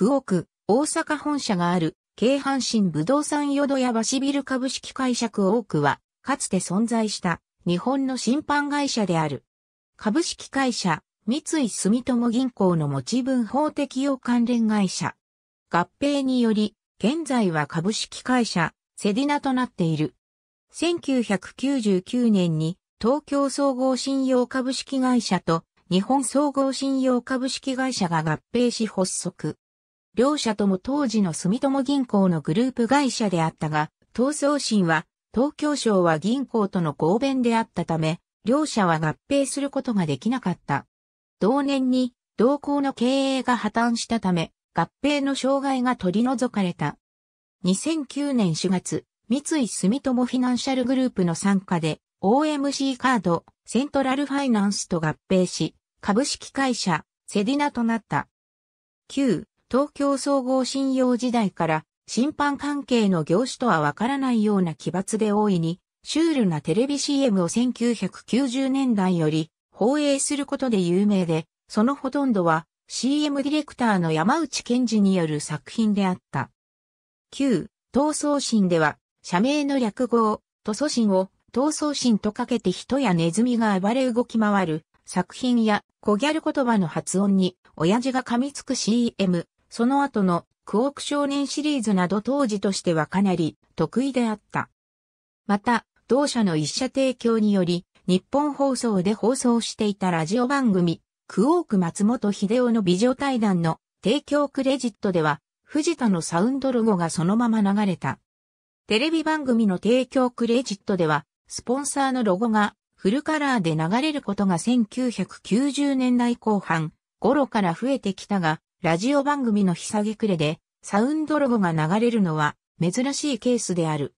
九奥、大阪本社がある、京阪神不動産淀屋橋ビル株式会社区多くは、かつて存在した日本の審判会社である。株式会社、三井住友銀行の持ち分法適用関連会社。合併により、現在は株式会社、セディナとなっている。1999年に東京総合信用株式会社と日本総合信用株式会社が合併し発足。両社とも当時の住友銀行のグループ会社であったが、闘争心は東京省は銀行との合弁であったため、両社は合併することができなかった。同年に同行の経営が破綻したため、合併の障害が取り除かれた。2009年4月、三井住友フィナンシャルグループの参加で、OMC カード、セントラルファイナンスと合併し、株式会社、セディナとなった。9、東京総合信用時代から審判関係の業種とはわからないような奇抜で大いに、シュールなテレビ CM を1990年代より放映することで有名で、そのほとんどは CM ディレクターの山内健二による作品であった。9、闘争心では、社名の略語、塗装心を闘争心とかけて人やネズミが暴れ動き回る作品や小ギャル言葉の発音に親父が噛みつく CM、その後のクオーク少年シリーズなど当時としてはかなり得意であった。また、同社の一社提供により、日本放送で放送していたラジオ番組、クオーク松本秀夫の美女対談の提供クレジットでは、藤田のサウンドロゴがそのまま流れた。テレビ番組の提供クレジットでは、スポンサーのロゴがフルカラーで流れることが1990年代後半頃から増えてきたが、ラジオ番組の日下げくれで、サウンドロゴが流れるのは珍しいケースである。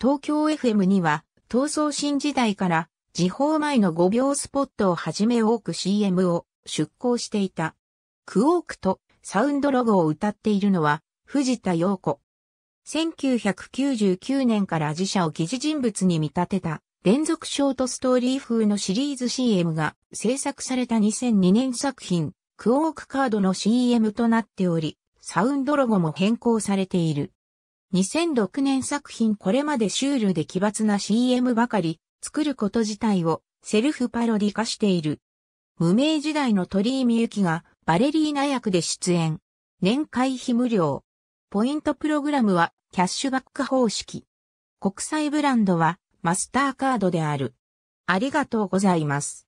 東京 FM には、闘争新時代から、時報前の5秒スポットをはじめ多く CM を出稿していた。クオークとサウンドロゴを歌っているのは、藤田陽子。1999年から自社を疑似人物に見立てた連続ショートストーリー風のシリーズ CM が制作された2002年作品クォークカードの CM となっており、サウンドロゴも変更されている。2006年作品これまでシュールで奇抜な CM ばかり、作ること自体をセルフパロディ化している。無名時代の鳥居みゆきがバレリーナ役で出演。年会費無料。ポイントプログラムはキャッシュバック方式。国際ブランドはマスターカードである。ありがとうございます。